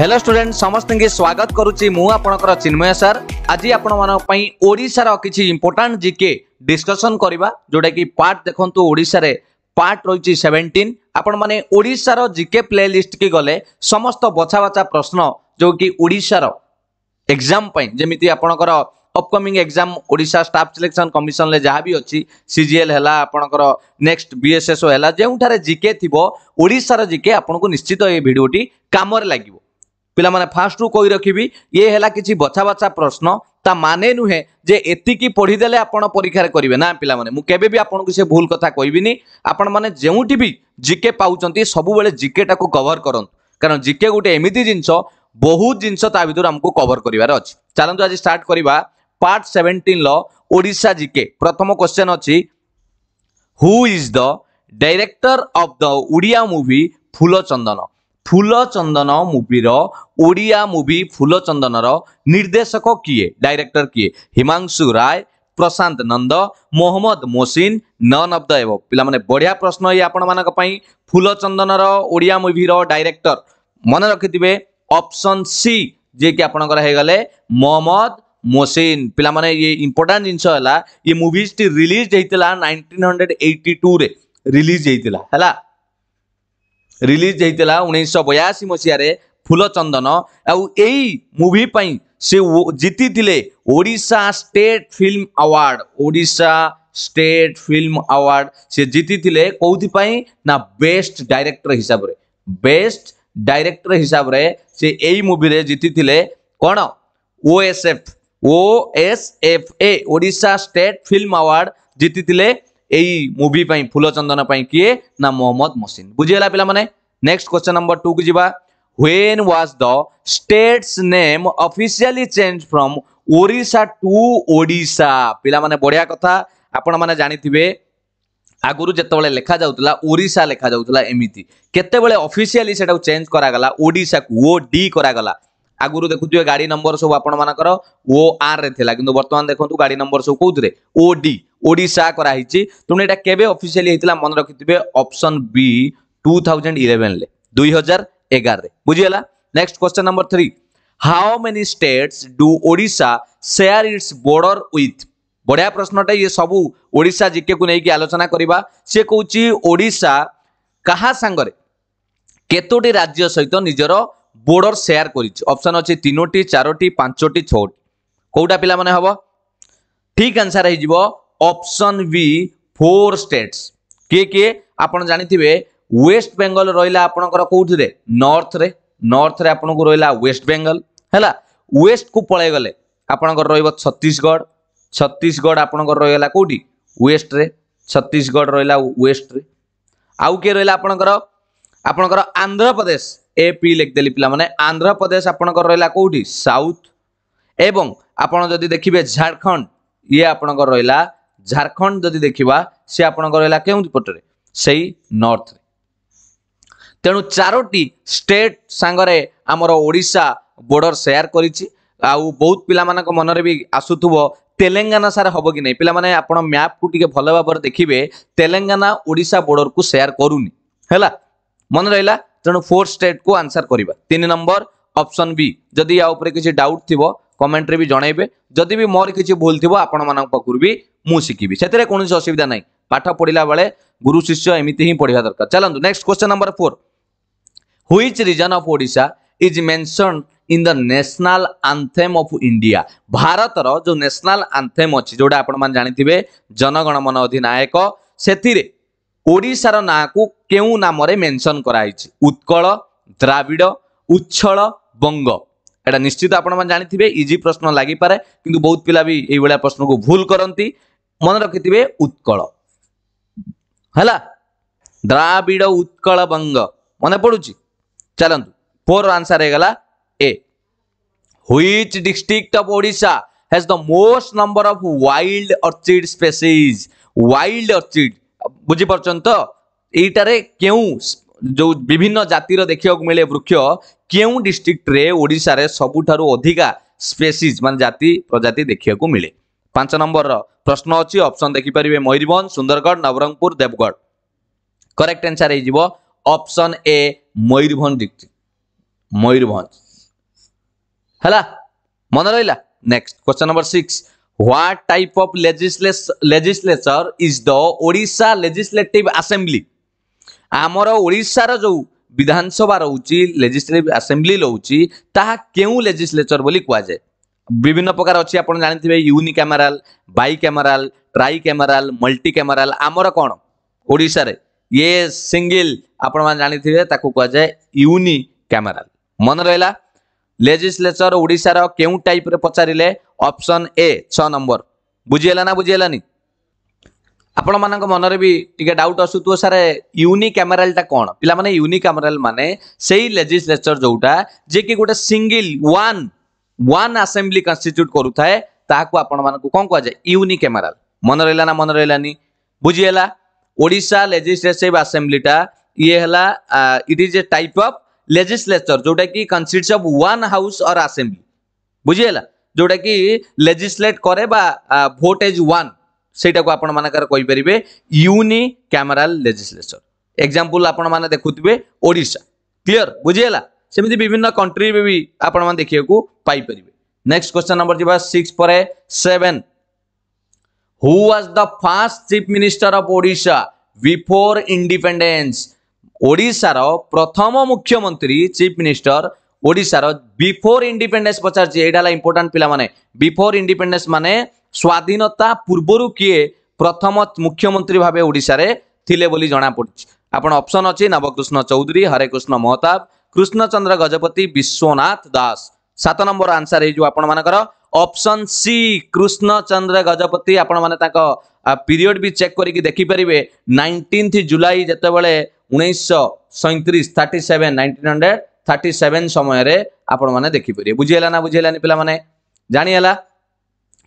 Hello student সমস্ত স্বাগত করুচি মু আপনার চিন্ময় স্যার আজ আপনার ওড়শার কিছু ইম্পর্টাট জিকে ডিসকসন করা যেটা কি পার্ট দেখুন ওড়শার পার্ট রয়েছে সেভেন্টিন আপন মানে ওড়শার জিকে প্লে লিষ্ট কি গলে সমস্ত বছা বছা প্রশ্ন যে কি ওড়শার এক্সাম পাই যেমিতি আপনার upcoming exam Odisha staff selection commission লে যাহা বি অছি সিজিএল হেলা আপনার নেক্সট বিএসএসও হেলা যেউঠারে জিকে থিব ওড়শার জিকে আপনার নিশ্চিত এই ভিডিওটি কামরে লাগিব ପିଲାମାନେ ଫାଷ୍ଟରୁ କହି ରଖିବି ଇଏ ହେଲା କିଛି ବଛା ବଛା ପ୍ରଶ୍ନ ତା ମାନେ ନୁହେଁ ଯେ ଏତିକି ପଢ଼ିଦେଲେ ଆପଣ ପରୀକ୍ଷାରେ କରିବେ ନା ପିଲାମାନେ ମୁଁ କେବେ ବି ଆପଣଙ୍କୁ ସେ ଭୁଲ କଥା କହିବିନି ଆପଣମାନେ ଯେଉଁଠି ବି ଜିକେ ପାଉଛନ୍ତି ସବୁବେଳେ ଜିକେଟାକୁ କଭର କରନ୍ତୁ କାରଣ ଜିକେ ଗୋଟେ ଏମିତି ଜିନିଷ ବହୁତ ଜିନିଷ ତା ଭିତରୁ ଆମକୁ କଭର କରିବାର ଅଛି ଚାଲନ୍ତୁ ଆଜି ଷ୍ଟାର୍ଟ କରିବା ପାର୍ଟ ସେଭେଣ୍ଟିନ୍ର ଓଡ଼ିଶା ଜିକେ ପ୍ରଥମ କ୍ୱେଶ୍ଚନ୍ ଅଛି who is the director of the Odia movie Phula Chandana Phula Chandana मुभीर ओडिया मुवि फूल चंदन निर्देशक किए डायरेक्टर किए Himanshu Rai Prashant Nanda Mohammed Mohsin none of the पे बढ़िया प्रश्न ये आपण फूल चंदन ओडिया मुभीर डायरेक्टर मन रखिथे अपसन सी जे कि आपणले मोहम्मद मोसीन पे ये इंपोर्टां जिनस है ये टी रिलीज होता nineteen hundred eighty two release होता है रिलीज होता उन्नीस बयासी मसीह फुलचंदन आई मुवीपाई से जीति Odisha state film award Odisha state film award से जीति कौपी ना बेस्ट डायरेक्टर हिसाब से बेस्ट डायरेक्टर हिसाब से से यही मुवि जीति कौन O S F O S F Odisha state film award जीति ଏଇ ମୁଭି ପାଇଁ ଫୁଲଚନ୍ଦନ ପାଇଁ କିଏ ନା ମୋହମ୍ମଦ ମସିନ୍ ବୁଝିଗଲା ପିଲାମାନେ ନେକ୍ସଟ କ୍ୱେଶ୍ଚନ୍ ନମ୍ବର ଟୁକୁ ଯିବା when was the state's name officially changed from Odisha to Odisha ପିଲାମାନେ ବଢ଼ିଆ କଥା ଆପଣମାନେ ଜାଣିଥିବେ ଆଗରୁ ଯେତେବେଳେ ଲେଖାଯାଉଥିଲା ଓଡ଼ିଶା ଲେଖାଯାଉଥିଲା ଏମିତି କେତେବେଳେ ଅଫିସିଆଲି ସେଟାକୁ ଚେଞ୍ଜ କରାଗଲା ଓଡ଼ିଶାକୁ ଓ ଡି କରାଗଲା ଆଗରୁ ଦେଖୁଥିବେ ଗାଡ଼ି ନମ୍ବର ସବୁ ଆପଣମାନଙ୍କର ଓ ଆର୍ରେ ଥିଲା କିନ୍ତୁ ବର୍ତ୍ତମାନ ଦେଖନ୍ତୁ ଗାଡ଼ି ନମ୍ବର ସବୁ କେଉଁଥିରେ ଓ ଡି ওড়িশা করা হয়েছে তেমন এটা কেবে অফিসিয়ালি হয়েছিল মনে রাখিথিবে অপশন বি টু থাউজেন্ড ইলেভেনলে দুই হাজার এগারে বুঝিগলা next question number three how many states do Odisha share its border with বঢ়িয়া প্রশ্নটা ইয়ে সবু ওড়িশা জিকেকু নেইকি আলোচনা করিবা সে কৌছি ওড়িশা কাহা সাঙ্গরে কেতোটি রাজ্য সহিত নিজের বর্ডর সেয়ার করিছে অপশন অছে তিনোটি চারোটি পাঁচটি ছটি কোটা পিলা মানে হব ঠিক আনসার হয়ে যাব অপশন বি ফোর স্টেটস কিয়ে কিয়ে আপনার জাঁথিবে ওয়েস্ট বেঙ্গল রহলা আপনার কোথায় নর্থরে নর্থরে আপনার রহলা ওয়েস্ট বেঙ্গল হল ওয়েস্ট কু পলাই গলে আপনার রহব ছত্তিশগড় ছত্তিশগড় আপনার রহলা কোটি ওয়েস্টরে ছত্তিশগড় রহলা ওয়েস্টরে আউ কি রহলা আপনার আপনার আন্ধ্রপ্রদেশ এপি লিখিদেলি পিলামানে আন্ধ্রপ্রদেশ আপনার রহলা কোটি সাউথ এবং আপনার যদি দেখবে ঝাড়খণ্ড ইয়ে আপনার রহলা ଝାଡ଼ଖଣ୍ଡ ଯଦି ଦେଖିବା ସେ ଆପଣଙ୍କର ହେଲା କେଉଁ ପଟରେ ସେଇ ନର୍ଥରେ ତେଣୁ ଚାରୋଟି ଷ୍ଟେଟ୍ ସାଙ୍ଗରେ ଆମର ଓଡ଼ିଶା ବୋର୍ଡର ସେୟାର କରିଛି ଆଉ ବହୁତ ପିଲାମାନଙ୍କ ମନରେ ବି ଆସୁଥିବ ତେଲେଙ୍ଗାନା ସାର୍ ହେବ କି ନାହିଁ ପିଲାମାନେ ଆପଣ ମ୍ୟାପ୍କୁ ଟିକେ ଭଲ ଭାବରେ ଦେଖିବେ ତେଲେଙ୍ଗାନା ଓଡ଼ିଶା ବୋର୍ଡରକୁ ସେୟାର କରୁନି ହେଲା ମନେ ରହିଲା ତେଣୁ ଫୋର୍ ଷ୍ଟେଟ୍କୁ ଆନ୍ସର କରିବା ତିନି ନମ୍ବର ଅପସନ୍ ବି ଯଦି ୟା ଉପରେ କିଛି ଡାଉଟ୍ ଥିବ কমেন্টরে ବି ଜଣାଇବେ ଯଦି ବି ମୋର କିଛି ଭୁଲ ଥିବ ଆପଣମାନଙ୍କ ପାଖରୁ ବି ମୁଁ ଶିଖିବି ସେଥିରେ କୌଣସି ଅସୁବିଧା ନାହିଁ ପାଠ ପଢ଼ିଲା ବେଳେ ଗୁରୁ ଶିଷ୍ୟ ଏମିତି ହିଁ ପଢ଼ିବା ଦରକାର ଚାଲନ୍ତୁ next question number four which region of Odisha is mention in the national anthem of India ভারতর যে ন্যাশনাল আন্থেম অছি যেটা আপনার জাঁথিবে জনগণমন অধিনায়ক সেতিরে ওড়িশার না কু কেউ নামরে মেনশন করা হয়েছে উৎকল দ্রাবিড় উচ্ছল বঙ্গ এটা নিশ্চিত আপন মান জানি থিবে ইজি প্রশ্ন লাগি পারে কিন্তু বহুত পিলাবি এই বলা প্রশ্ন কো ভুল করন্তি মনে রাখితిবে উৎকল হলা দ্রাবিড় উৎকলবঙ্গ মনে পড়ুচি চলন্ত পর आंसर हे गला A which district of Odisha has the most number of wild orchid species wild orchid বুঝি পড়ন্ত এটারে কেউ ଯେଉଁ ବିଭିନ୍ନ ଜାତିର ଦେଖିବାକୁ ମିଳେ ବୃକ୍ଷ କେଉଁ ଡିଷ୍ଟ୍ରିକ୍ଟରେ ଓଡ଼ିଶାରେ ସବୁଠାରୁ ଅଧିକା ସ୍ପେସିସ୍ ମାନେ ଜାତି ପ୍ରଜାତି ଦେଖିବାକୁ ମିଳେ ପାଞ୍ଚ ନମ୍ବରର ପ୍ରଶ୍ନ ଅଛି ଅପସନ୍ ଦେଖିପାରିବେ ମୟୂରଭଞ୍ଜ ସୁନ୍ଦରଗଡ଼ ନବରଙ୍ଗପୁର ଦେବଗଡ଼ କରେକ୍ଟ ଆନ୍ସର୍ ହେଇଯିବ option A Mayurbhanj district Mayurbhanj ହେଲା ମନେ ରହିଲା next question number six what type of legislature is the Odisha legislative assembly ଆମର ଓଡ଼ିଶାର ଯେଉଁ ବିଧାନସଭା ରହୁଛି ଲେଜିସ୍ଲେଟିଭ୍ ଆସେମ୍ବ୍ଲି ରହୁଛି ତାହା କେଉଁ ଲେଜିସ୍ଲେଚର୍ ବୋଲି କୁହାଯାଏ ବିଭିନ୍ନ ପ୍ରକାର ଅଛି ଆପଣ ଜାଣିଥିବେ unicameral bicameral tricameral multicameral ଆମର କ'ଣ ଓଡ଼ିଶାରେ ଇଏ ସିଙ୍ଗିଲ୍ ଆପଣମାନେ ଜାଣିଥିବେ ତାକୁ କୁହାଯାଏ ୟୁନି କ୍ୟାମେରାଲ ମନେ ରହିଲା ଲେଜିସ୍ଲେଚର୍ ଓଡ଼ିଶାର କେଉଁ ଟାଇପ୍ରେ ପଚାରିଲେ ଅପସନ୍ ଏ ଛଅ ନମ୍ବର ବୁଝିହେଲା ନା ବୁଝିହେଲାନି आपण मन मनरे भी टी डाउट आसुत सर यूनिक कैमेराल कौन पे यूनिक कैमेराल मैंने से लेजिस्लेचर जोटा जे कि गोटे single one one assembly constitute करुए कौन कह जाए यूनिक कैमेराल मन रहा मन रही बुझीगला ओडा लेजिस्लेटिव आसेम्बलीटा ये है it is a type of legislature जोटा कि कनसीट्स अफ वन हाउस और आसेम्बली बुझीगला जोटा कि लेजिस्लेट कैर भोट एज वन सेटा को आपण मानकर यूनि कैमेराल लेजिस्लेसन एक्जामपल आपने देखुए ओडा क्लीयर बुझीगला सेमती विभिन्न कंट्री भी, भी आपण मैंने देखने को पाई नेक्स्ट क्वेश्चन नंबर जी सिक्स पर seven who was the first chief minister of Odisha before independence ओडार प्रथम मुख्यमंत्री चीफ मिनिस्टर ओडार बिफोर इंडिपेडेन्स पचार इंपोर्टां पे बिफोर इंडिपेडेन्स मानने ସ୍ୱାଧୀନତା ପୂର୍ବରୁ କିଏ ପ୍ରଥମ ମୁଖ୍ୟମନ୍ତ୍ରୀ ଭାବେ ଓଡ଼ିଶାରେ ଥିଲେ ବୋଲି ଜଣାପଡ଼ିଛି ଆପଣ ଅପସନ୍ ଅଛି ନବକୃଷ୍ଣ ଚୌଧୁରୀ ହରେକୃଷ୍ଣ ମହତାବ କୃଷ୍ଣଚନ୍ଦ୍ର ଗଜପତି ବିଶ୍ୱନାଥ ଦାସ ସାତ ନମ୍ବର ଆନ୍ସର ହେଇଯିବ ଆପଣମାନଙ୍କର ଅପସନ୍ ସି କୃଷ୍ଣଚନ୍ଦ୍ର ଗଜପତି ଆପଣମାନେ ତାଙ୍କ ପିରିୟଡ଼ ବି ଚେକ୍ କରିକି ଦେଖିପାରିବେ ନାଇଣ୍ଟିନ୍ଥ ଜୁଲାଇ ଯେତେବେଳେ ଉଣେଇଶହ ସଇଁତିରିଶ thirty seven nineteen hundred thirty seven ସମୟରେ ଆପଣମାନେ ଦେଖିପାରିବେ ବୁଝିହେଲା ନା ବୁଝିହେଲାନି ପିଲାମାନେ ଜାଣିହେଲା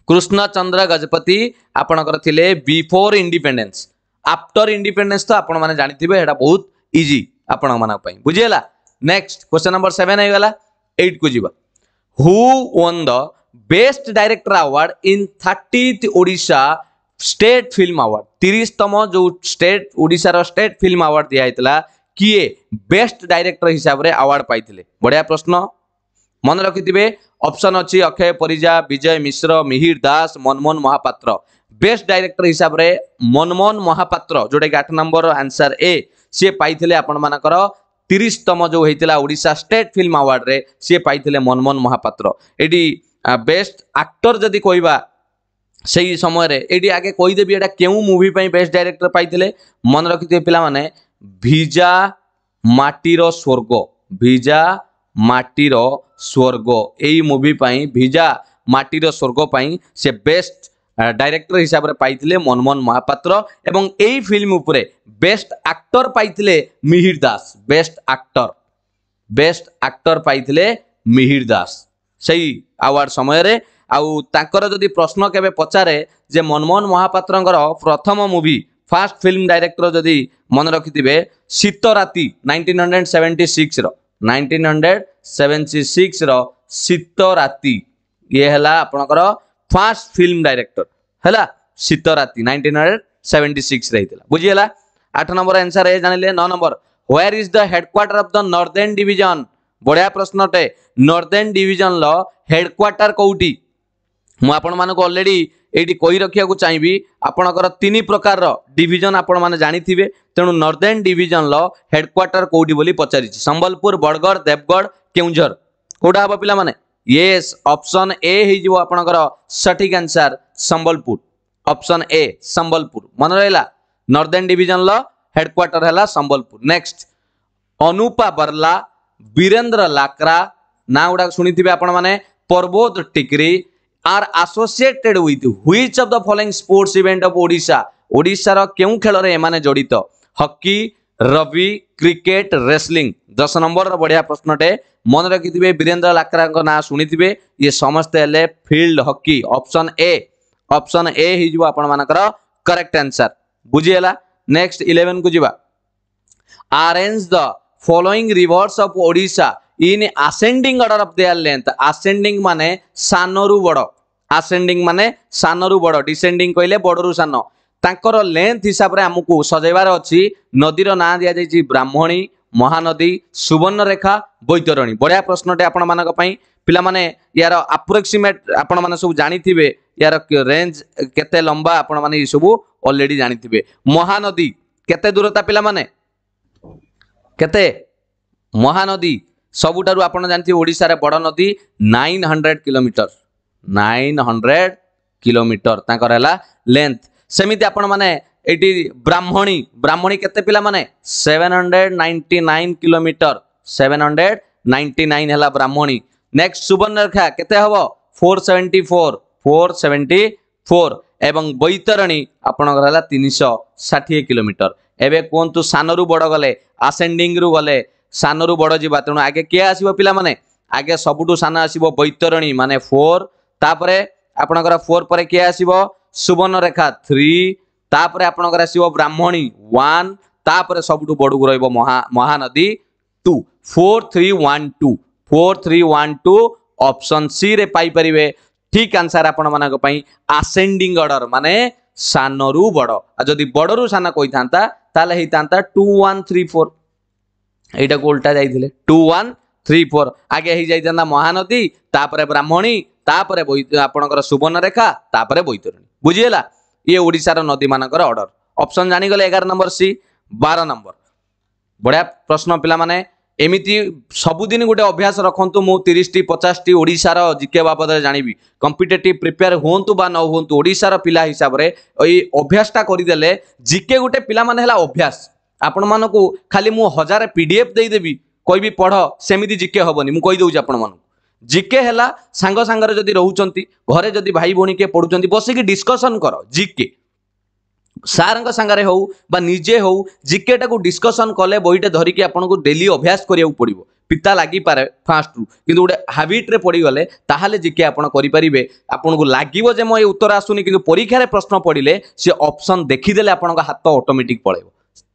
कृष्णचंद्र गजपति आपणकर बिफोर इंडिपेडेन्स आफ्टर इंडिपेडेन्स तो आप जानते हैं यहाँ बहुत इजी आपण माना बुझेगा नेक्स्ट क्वेश्चन नंबर सेवेन होगा एट को जी who the best director award in thirtieth Odisha state film award तीसतम जो स्टेट ओडार स्टेट फिल्म अवार्ड दिया किए बेस्ट डायरेक्टर हिसाब से अवार्ड पाई बढ़िया प्रश्न मन रखिथे অপশন অছি অক্ষয় পরিজা বিজয় মিশ্র মিহির দাস মনমোহন মহাপাত্র বেস্ট ডাইরেক্টর হিসাবে মনমোহন মহাপাত্র যেটাকি আট নম্বর আনসার এ সি পাই আপনার তিরিশতম যে হয়েছিল ওড়শা স্টেট ফিল্ম আওয়ার্ডে সি পাই মনমোহন মহাপাত্র এটি বেস্ট আক্টর যদি কহবা সেই সময় এটি আগে কইদেবি এটা কেউ মুভি পাই বেস্ট ডাইরেক্টর পাইলে মনে রাখি পিলা মানে ভিজা মাটির স্বর্গ ভিজা ମାଟିର ସ୍ୱର୍ଗ ଏଇ ମୁଭି ପାଇଁ ଭିଜା ମାଟିର ସ୍ୱର୍ଗ ପାଇଁ ସେ ବେଷ୍ଟ ଡାଇରେକ୍ଟର ହିସାବରେ ପାଇଥିଲେ ମନମୋହନ ମହାପାତ୍ର ଏବଂ ଏଇ ଫିଲ୍ମ ଉପରେ ବେଷ୍ଟ ଆକ୍ଟର ପାଇଥିଲେ Mihir Das best actor best actor ପାଇଥିଲେ ମିହିର ଦାସ ସେଇ ଆୱାର୍ଡ଼ ସମୟରେ ଆଉ ତାଙ୍କର ଯଦି ପ୍ରଶ୍ନ କେବେ ପଚାରେ ଯେ ମନମୋହନ ମହାପାତ୍ରଙ୍କର ପ୍ରଥମ ମୁଭି ଫାଷ୍ଟ ଫିଲ୍ମ ଡାଇରେକ୍ଟର ଯଦି ମନେ ରଖିଥିବେ ଶୀତ ରାତି ନାଇଣ୍ଟିନ୍ ହଣ୍ଡ୍ରେଡ଼ ସେଭେଣ୍ଟି ସିକ୍ସର ନାଇଣ୍ଟିନ୍ ହଣ୍ଡ୍ରେଡ଼ ସେଭେନ୍ସି ସିକ୍ସର ଶୀତ ରାତି ଇଏ ହେଲା ଆପଣଙ୍କର ଫାଷ୍ଟ ଫିଲ୍ମ ଡାଇରେକ୍ଟର ହେଲା ଶୀତ ରାତି ନାଇଣ୍ଟିନ୍ ହଣ୍ଡ୍ରେଡ଼ ସେଭେନ୍ଟି ସିକ୍ସରେ ହେଇଥିଲା ବୁଝିହେଲା ଆଠ ନମ୍ବର ଆନ୍ସର ଏ ଜାଣିଲେ ନଅ number where is the headquarter of the northern division ବଢ଼ିଆ ପ୍ରଶ୍ନଟେ ନର୍ଦେନ୍ ଡିଭିଜନର ହେଡକ୍ୱାର୍ଟର କେଉଁଠି ମୁଁ ଆପଣମାନଙ୍କୁ ଅଲରେଡ଼ି ଏଇଠି କହି ରଖିବାକୁ ଚାହିଁବି ଆପଣଙ୍କର ତିନି ପ୍ରକାରର ଡିଭିଜନ ଆପଣମାନେ ଜାଣିଥିବେ ତେଣୁ ନର୍ଦର୍ଣ୍ଣ ଡିଭିଜନର ହେଡକ୍ୱାର୍ଟର କୋଉଠି ବୋଲି ପଚାରିଛି ସମ୍ବଲପୁର ବରଗଡ଼ ଦେବଗଡ଼ କେଉଁଝର କୋଉଟା ହେବ ପିଲାମାନେ ୟେସ୍ ଅପସନ୍ ଏ ହେଇଯିବ ଆପଣଙ୍କର ସଠିକ୍ answer Sambalpur option A Sambalpur ମନେ ରହିଲା ନର୍ଦର୍ଣ୍ଣ ଡିଭିଜନର ହେଡକ୍ୱାର୍ଟର ହେଲା ସମ୍ବଲପୁର ନେକ୍ସଟ ଅନୁପା ବର୍ଲା ବୀରେନ୍ଦ୍ର ଲାକ୍ରା ନାଁ ଗୁଡ଼ାକ ଶୁଣିଥିବେ ଆପଣମାନେ ପର୍ବୋତ ଟିକରି are associated with which of the following sports event of odisha odisha ro keun khelo रवि क्रिकेट रेसलिंग दस नंबर बढ़िया प्रश्नटे मन रखिथे वीरेन्द्र लाक्रा ना शुणी ये समस्ते हेले field hockey option A option A हो करेक्ट आंसर बुझीगला नेक्स्ट इलेवेन को जी arrange the following rivers of Odisha in ascending order of their length ascending মানে সানরু বড় আসেন্ডিং মানে সানরু বড় ডিসেন্ডিং কহিলে বড়রু সান তাঁকর লেন্থ হিসাবে আমি সজাইবার অছি নদীর না দিয়া যাই ব্রাহ্মণী মহানদী সুবর্ণরেখা বৈতরণী বড়িয়া প্রশ্নটি আপনার ପିଲାମାନେ ୟାର ଆପ୍ରୋକ୍ସିମେଟ୍ ଆପଣମାନେ ସବୁ ଜାଣିଥିବେ ୟାର ରେଞ୍ଜ କେତେ ଲମ୍ବା ଆପଣମାନେ ଏସବୁ ଅଲରେଡ଼ି ଜାଣିଥିବେ ମହାନଦୀ କେତେ ଦୂରତା ପିଲାମାନେ କେତେ ମହାନଦୀ ସବୁଠାରୁ ଆପଣ ଜାଣିଥିବେ ଓଡ଼ିଶାରେ ବଡ଼ ନଦୀ nine hundred kilometre nine hundred kilometre ତାଙ୍କର ହେଲା ଲେନ୍ଥ ସେମିତି ଆପଣମାନେ ଏଇଠି ବ୍ରାହ୍ମଣୀ ବ୍ରାହ୍ମଣୀ କେତେ ପିଲାମାନେ seven hundred ninety nine kilometre seven hundred ninety nine ହେଲା ବ୍ରାହ୍ମଣୀ ନେକ୍ସଟ ସୁବର୍ଣ୍ଣରେଖା କେତେ ହେବ four seventy four four seventy four ଏବଂ ବୈତରଣୀ ଆପଣଙ୍କର ହେଲା ତିନିଶହ ଷାଠିଏ କିଲୋମିଟର ଏବେ କୁହନ୍ତୁ ସାନରୁ ବଡ଼ ଗଲେ ଆସେଣ୍ଡିଂରୁ ଗଲେ ସାନରୁ ବଡ଼ ଯିବା ତେଣୁ ଆଗେ କିଏ ଆସିବ ପିଲାମାନେ ଆଗେ ସବୁଠୁ ସାନ ଆସିବ ବୈତରଣୀ ମାନେ ଫୋର୍ ତାପରେ ଆପଣଙ୍କର ଫୋର୍ ପରେ କିଏ ଆସିବ ସୁବର୍ଣ୍ଣରେଖା ଥ୍ରୀ ତାପରେ ଆପଣଙ୍କର ଆସିବ ବ୍ରାହ୍ମଣୀ ୱାନ୍ ତାପରେ ସବୁଠୁ ବଡ଼କୁ ରହିବ ମହା Mahanadi two four three one two four three one two option ସିରେ ପାଇପାରିବେ ଠିକ୍ ଆନ୍ସର୍ ଆପଣମାନଙ୍କ ପାଇଁ ଆସେଣ୍ଡିଂ ଅର୍ଡ଼ର ମାନେ ସାନରୁ ବଡ଼ ଆଉ ଯଦି ବଡ଼ରୁ ସାନ କହିଥାନ୍ତା ତାହେଲେ ହେଇଥାନ୍ତା ଟୁ ୱାନ୍ ଥ୍ରୀ ଫୋର୍ এইটা ଓଲଟା যাইলে টু ওয়ান থ্রি ফোর আগে হয়ে যাই মহানদী তাপরে ব্রাহ্মণী তাপরে আপনার সুবর্ণরেখা তাপরে বৈতরণী বুঝিগলা ইয়ে ওড়শার নদী মানকর অর্ডর অপশন জাগলে এগার নম্বর সি বার নম্বর বড়া প্রশ্ন পিলা মানে এমিটি সবুদিন গোটে অভ্যাস রখন্তু মু তিরিশটি পচাশটি ওড়শার জিকে বাবদরে জাঁবি কম্পিটেটিভ প্রিপেয়ার হুঁতু বা ন হুঁতু ওড়শার পিলা হিসাবে এই অভ্যাসটা করেদেলে জিকে গোটে পিলা মানে হল অভ্যাস ଆପଣମାନଙ୍କୁ ଖାଲି ମୁଁ ହଜାରେ ପି ଡି ଏଫ୍ ଦେଇଦେବି କହିବି ପଢ଼ ସେମିତି ଜିକେ ହେବନି ମୁଁ କହିଦେଉଛି ଆପଣମାନଙ୍କୁ ଜିକେ ହେଲା ସାଙ୍ଗ ସାଙ୍ଗରେ ଯଦି ରହୁଛନ୍ତି ଘରେ ଯଦି ଭାଇ ଭଉଣୀ କିଏ ପଢ଼ୁଛନ୍ତି ବସିକି ଡିସ୍କସନ୍ କର ଜିକେ ସାର୍ଙ୍କ ସାଙ୍ଗରେ ହଉ ବା ନିଜେ ହଉ ଜିକେଟାକୁ ଡିସ୍କସନ୍ କଲେ ବହିଟା ଧରିକି ଆପଣଙ୍କୁ ଡେଲି ଅଭ୍ୟାସ କରିବାକୁ ପଡ଼ିବ ପିତା ଲାଗିପାରେ ଫାଷ୍ଟରୁ କିନ୍ତୁ ଗୋଟେ ହାବିଟ୍ରେ ପଡ଼ିଗଲେ ତାହେଲେ ଜିକେ ଆପଣ କରିପାରିବେ ଆପଣଙ୍କୁ ଲାଗିବ ଯେ ମୋ ଏ ଉତ୍ତର ଆସୁନି କିନ୍ତୁ ପରୀକ୍ଷାରେ ପ୍ରଶ୍ନ ପଡ଼ିଲେ ସେ ଅପସନ୍ ଦେଖିଦେଲେ ଆପଣଙ୍କ ହାତ ଅଟୋମେଟିକ୍ ପଳେଇବ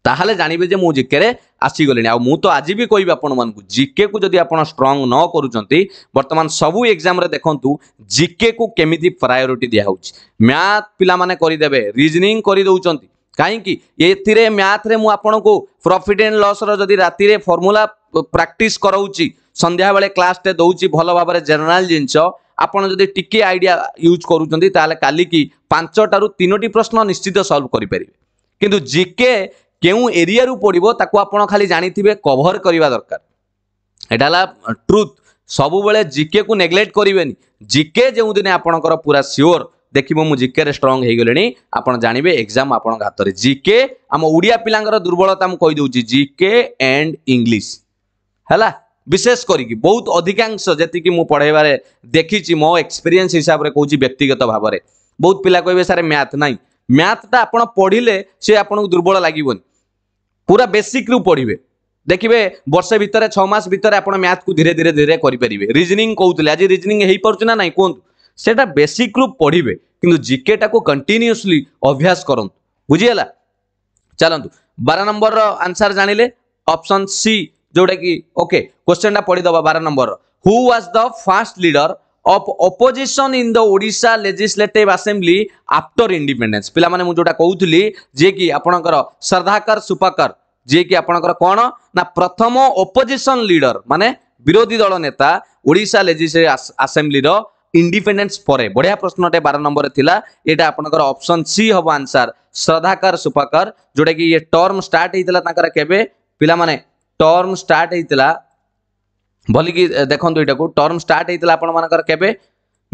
ତାହେଲେ ଜାଣିବେ ଯେ ମୁଁ ଜିକେରେ ଆସିଗଲିଣି ଆଉ ମୁଁ ତ ଆଜି ବି କହିବି ଆପଣମାନଙ୍କୁ ଜିକେକୁ ଯଦି ଆପଣ ଷ୍ଟ୍ରଙ୍ଗ ନ କରୁଛନ୍ତି ବର୍ତ୍ତମାନ ସବୁ ଏକ୍ଜାମରେ ଦେଖନ୍ତୁ ଜିକେକୁ କେମିତି ପ୍ରାୟୋରିଟି ଦିଆହେଉଛି ମ୍ୟାଥ୍ ପିଲାମାନେ କରିଦେବେ ରିଜନିଂ କରିଦେଉଛନ୍ତି କାହିଁକି ଏଥିରେ ମ୍ୟାଥ୍ରେ ମୁଁ ଆପଣଙ୍କୁ ପ୍ରଫିଟ୍ ଆଣ୍ଡ ଲସ୍ର ଯଦି ରାତିରେ ଫର୍ମୁଲା ପ୍ରାକ୍ଟିସ୍ କରାଉଛି ସନ୍ଧ୍ୟାବେଳେ କ୍ଲାସ୍ଟେ ଦେଉଛି ଭଲ ଭାବରେ ଜେନେରାଲ୍ ଜିନିଷ ଆପଣ ଯଦି ଟିକିଏ ଆଇଡ଼ିଆ ୟୁଜ୍ କରୁଛନ୍ତି ତାହେଲେ କାଲିକି ପାଞ୍ଚଟାରୁ ତିନୋଟି ପ୍ରଶ୍ନ ନିଶ୍ଚିତ ସଲ୍ଭ କରିପାରିବେ কিন্তু জিকে কেউ এরিয়ার পড়ব তাকে আপনার খালি জাঁথিবে কভর করা দরকার এটা হল ট্রুথ সবুলে জিকে কু নেগলেক্ট করবেন জিকে যেদিন আপনার পুরা সিওর দেখব মু জিকে স্ট্রং হয়ে গেলে আপনার জাঁবে এক্সাম আপনার হাতের জিকে আমড়িয়া পিলাঙ্কর দুর্বলতা মু কইদি জিকে এন্ড ইংলিশ হ্যাঁ বিশেষ করি বহু অধিকাংশ যেত মু পড়াইবার দেখিছি মো এক্সপিএন্স হিসাবে কুচি ব্যক্তিগত ভাবে বহু পিলা কে স্যার ম্যাথ নাই ম্যাথটা আপনার পড়লে সে আপনার দুর্বল লাগবে না पूरा बेसिक रू पढ़े देखिए बर्षे भितर छस भितर आप मैथ को धीरे धीरे धीरे करेंगे रिजनिंग कहते आज रिजनिंग हो पारना ना कहतु से बेसिक रू पढ़े कि जिके टाक कंटिन्यूसली अभ्यास करूँ बुझीगला चलतु बार नंबर रनसर जान लें अपसन सी जोटा कि ओके क्वेश्चनटा पढ़ीदबा बार number who was the first leader of opposition in the Odisha legislative assembly after independence পিলামানে মু যেটা কৌলি যে কি আপনার শ্রদ্ধাকর সুপাকর যে কি আপনার কোণ না প্রথম অপোজিশন লিডর মানে বিরোধী দল নেতা ওড়িশা লেজিসলেটিভ আসেম্বলির ইন্ডিপেন্ডেন্স পরে বড়িয়া প্রশ্নটে বার নম্বরে লা এটা আপনার অপশন সি হব আনসার শ্রদ্ধাকর সুপাকর যেটা কি ইয়ে টর্ম স্টার্ট হয়েছিল তাঁর কেবে পিলামানে টর্ম স্টার্ট হয়েছিল বলিকি দেখো তো এটা কো টার্ম স্টার্ট হেইতলা আপন মানকর কেবে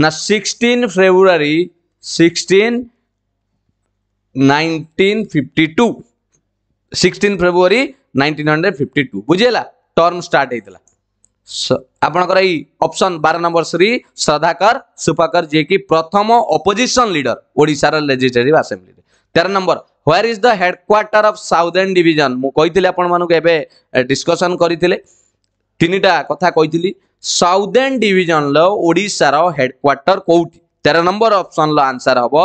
না 16 ফেব্রুয়ারি 16 1952 16 ফেব্রুয়ারি 1952 বুঝিলা টার্ম স্টার্ট হেইতলা সো আপন গরাই অপশন 12 নম্বর 3 শ্রদ্ধাকর সুপাকর জে কি প্রথম অপজিশন লিডার ওড়িশার legislative assembly 13 number where is the headquarter of southern division মু কইতলে আপন মানুক এবে ডিসকাশন করিtile তিনটা কথা কইলি সাউদেন ডিভিজনর ওড়শার হেডকোয়ার্টর কোটি তের নম্বর অপশনর আনসার হব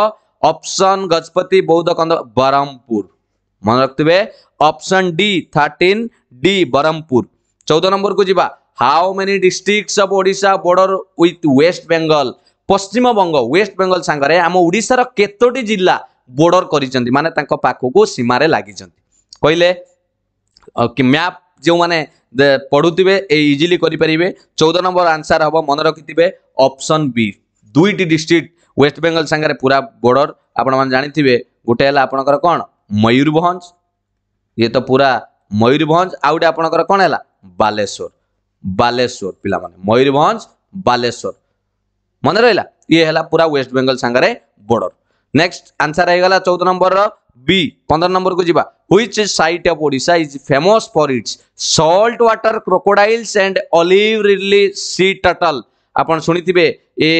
অপশন গজপতি বৌদ্ধ কন্দ ব্রহ্মপুর মনে রাখবে option D thirteen D Brahmapur চৌদ নম্বর কু যা how many districts of Odisha border with West Bengal Paschimbanga West Bengal সাংরে আম ওড়শার কতটি জেলা বর্ডর করেছেন মানে তাঁর পাখক সীমার লাগিছেন কহিলেন ম্যাপ যে পড়ুবে এই ইজিলি করে পারিবে চৌদ নম্বর আনসার হব মনে রাখিবে অপশন বি দুইটি ডিস্ট্রিক্ট ওয়েস্ট বেঙ্গল সাংরে পুরা বর্ডর আপনার জাঁথিবে গোটে হল আপনার কোণ ময়ূরভঞ্জ ইয়ে তো পুরা ময়ূরভঞ্জ আউ গোটে আপনার কোণ হল বালেশ্বর বালেশ্বর পিলা মানে ময়ূরভঞ্জ বালেশ্বর মনে রহিলা ইয়ে হল পুরা ওয়েস্ট বেঙ্গল সাংরে বর্ডর নেক্সট আনসার হয়ে গলা চৌদ নম্বর বি পনের নম্বরক যা which site of Odisha is famous for its salt water crocodiles and olive ridley sea turtle আপনার শুনে এ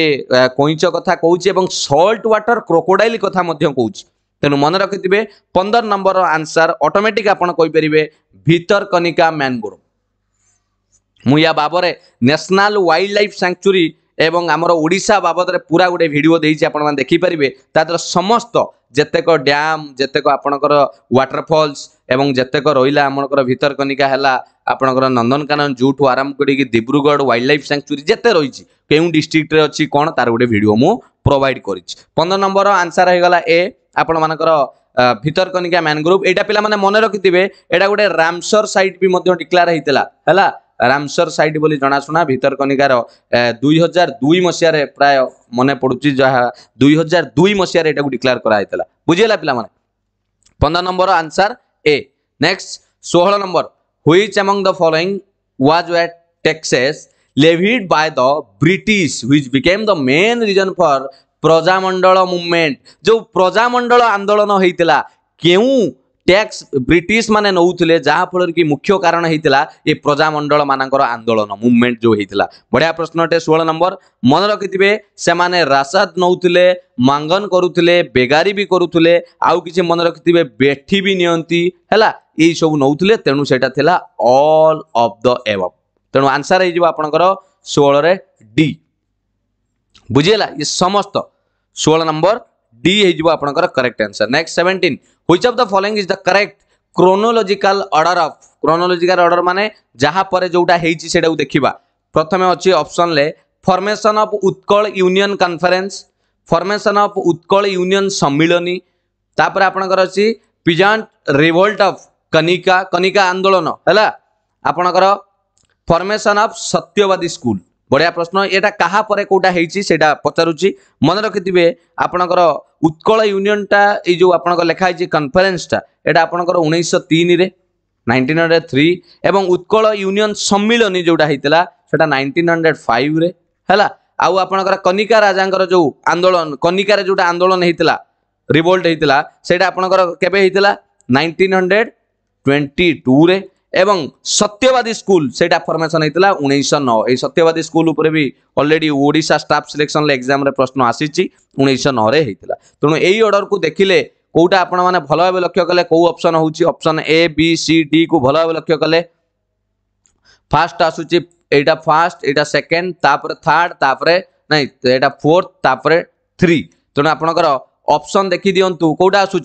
কইঁচ কথা কৌছি এবং সল্ট ওয়াটার ক্রোকোডাইল কথা কৌছি তেমন মনে রাখিবে পনের নম্বর আনসার অটোমেটিক আপনার কইপারে ভিতরকনিকা ম্যানগ্রোভ মুয়া বাবরে ন্যাশনাল ওয়াইল্ড লাইফ স্যাংচুরি এবং আমার ওড়িশা বাবদরে পুরা গোটে ভিডিও দিয়েছি আপনার দেখিপারে তাদের সমস্ত যেতেক ড্যাম যেতেক আপনার ওয়াটরফলস এবং যেতেক রহিলা আমার ভিতরকনিকা হেলা আপনার নন্দনকানন যেটু আরম্ভ করি দিব্রুগড় ওয়াইল্ড লাইফ স্যাংচুরি যেতে রয়েছে কেউ ডিস্ট্রিক্টরে অছি কোণ তার গোটে ভিডিও মু প্রোভাইড করেছি পনেরো নম্বর আনসার হয়ে গলা এ আপনার ভিতরকনিকা ম্যানগ্রোভ এটা পিলা মানে মনে রাখি এটা গোটে রামসর সাইট বি ডিক্লার হয়েছিল হ্যাঁ ରାମସର ସାଇଟ୍ ବୋଲି ଜଣାଶୁଣା ଭିତରକନିକାର ଦୁଇ ହଜାର ଦୁଇ ମସିହାରେ ପ୍ରାୟ ମନେ ପଡ଼ୁଛି ଯାହା ଦୁଇ ହଜାର ଦୁଇ ମସିହାରେ ଏଟାକୁ ଡିକ୍ଲେୟାର କରାହେଇଥିଲା ବୁଝିଗଲା ପିଲାମାନେ ପନ୍ଦର ନମ୍ବର ଆନ୍ସର ଏ ନେକ୍ସଟ ଷୋହଳ number which among the following was we taxes levied by the British which became the main reason for Prajamandal movement ଯେଉଁ ପ୍ରଜାମଣ୍ଡଳ ଆନ୍ଦୋଳନ ହେଇଥିଲା କେଉଁ ট্যাক্স ব্রিটিশ মানে নৌলে যা ফলরে কি মুখ্য কারণ হয়েছিল এ প্রজামণ্ডল মানকর আন্দোলন মুভমেন্ট যে হয়েছিল বড়িয়া প্রশ্নটে ষোল নম্বর মনে রাখিবে সেমানে রাসাদ নৌলে মাঙ্গন করুলে বেগারি বি করুলে আউ কিছু মনে রাখিবে বেঠি বি নিয়ন্তি হেলা এই সব নৌলে তেণু সেটা লা অল অফ দ এব তেণু আনসার হয়ে যাব আপনার ষোলরে ডি বুঝিলা ই সমস্ত ষোল নম্বর डी ହେଇଯିବ ଆପଣଙ୍କର correct answer next 17 which of the following is the correct chronological order of chronological order ମାନେ ଯାହା ପରେ ଯେଉଁଟା ହେଇଛି ସେଇଟାକୁ ଦେଖିବା ପ୍ରଥମେ ଅଛି ଅପସନରେ formation of Utkal union conference formation of Utkal union Sammilani ତାପରେ ଆପଣଙ୍କର ଅଛି peasant revolt of Kanika Kanika ଆନ୍ଦୋଳନ ହେଲା ଆପଣଙ୍କର ଫର୍ମେସନ୍ ଅଫ୍ ସତ୍ୟବାଦୀ ସ୍କୁଲ বঢ়িয়া প্রশ্ন এটা কাহা পরে কোটা হয়েছি সেটা পচারুছি মনে রখিথিবে আপনার উৎকল ইউনিয়নটা এই যে আপনার লেখা হয়েছে কনফরেন্সটা এটা আপনার উনিশশো তিনরে নাইনটিন হন্ড্রেড থ্রি এবং উৎকল ইউনিয়ন সম্মিলনী যেটা হয়েছিল সেটা নাইনটিন হন্ড্রেড ফাইভরে হল আউ আপনার কনিকা রাজাঙ্কর যে আন্দোলন কনিকার যেটা আন্দোলন হয়েছিল রিভোল্ট হয়েছিল সেটা আপনার কেবে হয়েছিল নাইনটিন হন্ড্রেড টোয়েন্টি টুরে एवं सत्यवादी स्कूल से फर्मेसन होता है उन्नीस नौ ये सत्यवादी स्कूल पर भी already Odisha staff selection exam प्रश्न आसी उ नौ तेणु यही अर्डर को देखिले कौटा आपण मैंने भल भाव लक्ष्य कले कौ अपसन हूँ ए बी सी डी को भल भाव लक्ष्य कले फास्ट आसा फास्ट यहाँ सेकेंड तापर थार्ड तापर नहीं यहाँ फोर्थ तापर थ्री तेनालीर अपसन देखी दिंतु कौटा आसूँ